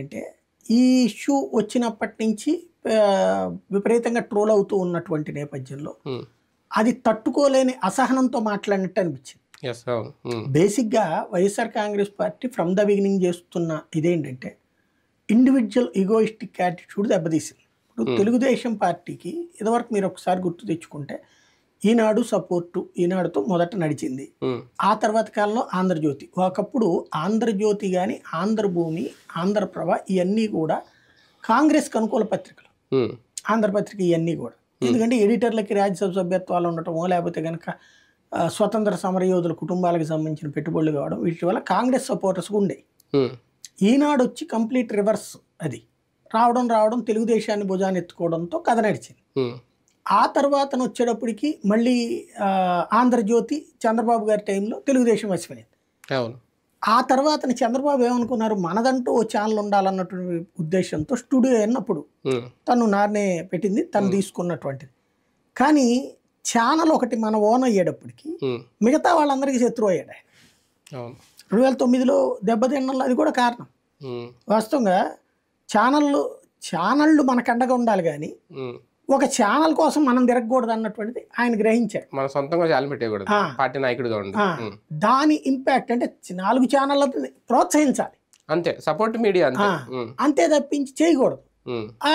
అంటే ఈ ఇష్యూ వచ్చినప్పటి నుంచి విపరీతంగా ట్రోల్ అవుతూ ఉన్నటువంటి నేపథ్యంలో అది తట్టుకోలేని అసహనంతో మాట్లాడినట్టు అనిపించింది బేసిక్గా YSR Congress party from the beginning చేస్తున్న ఇదేంటంటే ఇండివిజువల్ ఈగోయిస్టిక్ యాటిట్యూడ్ దెబ్బతీసింది ఇప్పుడు తెలుగుదేశం పార్టీకి ఇదివరకు మీరు ఒకసారి గుర్తు తెచ్చుకుంటే ఈనాడు సపోర్టు ఈనాడుతో మొదట నడిచింది ఆ తర్వాత కాలంలో ఆంధ్రజ్యోతి ఒకప్పుడు ఆంధ్రజ్యోతి కానీ ఆంధ్రభూమి ఆంధ్రప్రభ ఇవన్నీ కూడా కాంగ్రెస్కి అనుకూల పత్రికలు ఆంధ్రపత్రిక ఇవన్నీ కూడా ఎందుకంటే ఎడిటర్లకి రాజ్యసభ సభ్యత్వాలు ఉండటమో లేకపోతే కనుక స్వతంత్ర సమరయోధుల కుటుంబాలకు సంబంధించిన పెట్టుబడులు కావడం వీటి వల్ల కాంగ్రెస్ సపోర్టర్స్కి ఉండే ఈనాడు వచ్చి కంప్లీట్ రివర్స్ అది రావడం రావడం తెలుగుదేశాన్ని భుజాన్ని ఎత్తుకోవడంతో కథ నడిచింది ఆ తర్వాత వచ్చేటప్పటికి మళ్ళీ ఆంధ్రజ్యోతి చంద్రబాబు గారి టైంలో తెలుగుదేశం వచ్చిపోయింది అవును ఆ తర్వాత చంద్రబాబు ఏమనుకున్నారు మనదంటూ ఓ ఛానల్ ఉండాలన్నటువంటి ఉద్దేశంతో స్టూడియో అన్నప్పుడు తను నారనే పెట్టింది తను తీసుకున్నటువంటిది కానీ ఛానల్ ఒకటి మన ఓన్ అయ్యేటప్పటికి మిగతా వాళ్ళందరికీ శత్రువు అయ్యాడు రెండు వేల తొమ్మిదిలో దెబ్బతిన్నలు అది కూడా కారణం వాస్తవంగా ఛానళ్ళు ఛానళ్ళు అండగా ఉండాలి కానీ ఒక ఛానల్ కోసం మనం తిరగకూడదు అన్నటువంటిది ఆయన గ్రహించాడు మన సొంతంగా ఛానల్ పెట్టకూడదు పార్టీ నాయకుడిగా ఉండి దాని ఇంపాక్ట్ అంటే నాలుగు ఛానల్ ప్రోత్సహించాలి అంతే సపోర్ట్ మీడియా అంతే తప్పించి చేయకూడదు